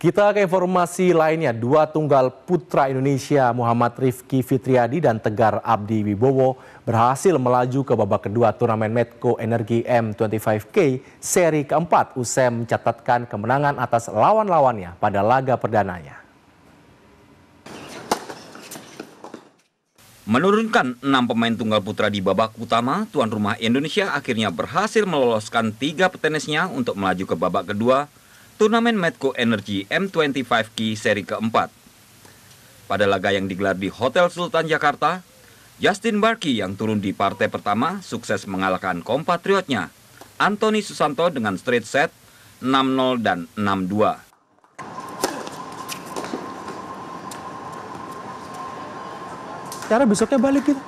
Kita ke informasi lainnya, dua tunggal putra Indonesia Muhammad Rifki Fitriadi dan Tegar Abdi Wibowo berhasil melaju ke babak kedua turnamen Medco Energy M25K seri keempat usai mencatatkan kemenangan atas lawan-lawannya pada laga perdananya. Menurunkan enam pemain tunggal putra di babak utama, tuan rumah Indonesia akhirnya berhasil meloloskan tiga petenisnya untuk melaju ke babak kedua turnamen Medco Energy M25 Key seri keempat. Pada laga yang digelar di Hotel Sultan Jakarta, Justin Barki yang turun di partai pertama sukses mengalahkan kompatriotnya, Anthony Susanto dengan straight set 6-0 dan 6-2. Cara besoknya balik gitu.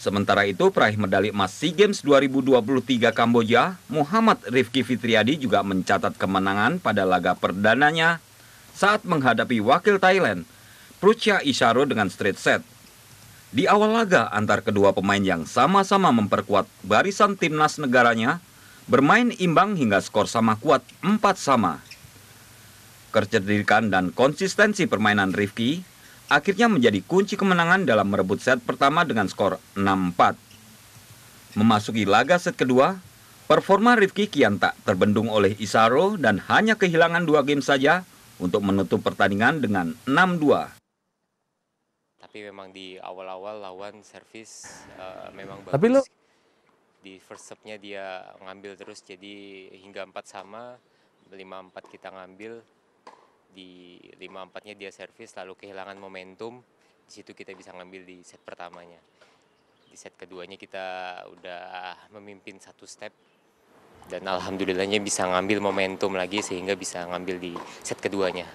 Sementara itu, peraih medali emas SEA Games 2023 Kamboja, Muhammad Rifki Fitriadi juga mencatat kemenangan pada laga perdananya saat menghadapi wakil Thailand, Prucia Isaro dengan straight set. Di awal laga antar kedua pemain yang sama-sama memperkuat barisan timnas negaranya, bermain imbang hingga skor sama kuat 4 sama. Kecerdikan dan konsistensi permainan Rifki akhirnya menjadi kunci kemenangan dalam merebut set pertama dengan skor 6-4. Memasuki laga set kedua, performa Rifki kian tak terbendung oleh Isaro dan hanya kehilangan dua game saja untuk menutup pertandingan dengan 6-2. Tapi memang di awal-awal lawan servis uh, memang bagus. Tapi lo... Di first serve nya dia ngambil terus jadi hingga 4 sama, 5-4 kita ngambil, di lima 4 nya dia servis lalu kehilangan momentum, di situ kita bisa ngambil di set pertamanya. Di set keduanya kita udah memimpin satu step dan alhamdulillahnya bisa ngambil momentum lagi sehingga bisa ngambil di set keduanya.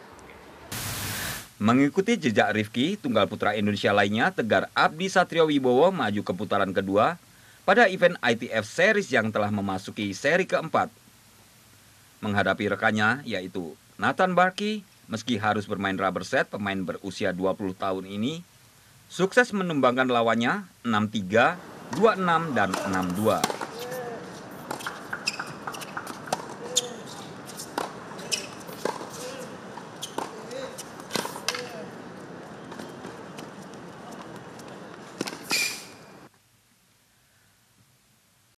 Mengikuti jejak Rifki, tunggal putra Indonesia lainnya Tegar Abdi Satrio Wibowo maju ke putaran kedua pada event ITF Series yang telah memasuki seri keempat. Menghadapi rekannya yaitu Nathan Barkey, meski harus bermain rubber set, pemain berusia 20 tahun ini sukses menumbangkan lawannya 6-3, 2-6, dan 6-2.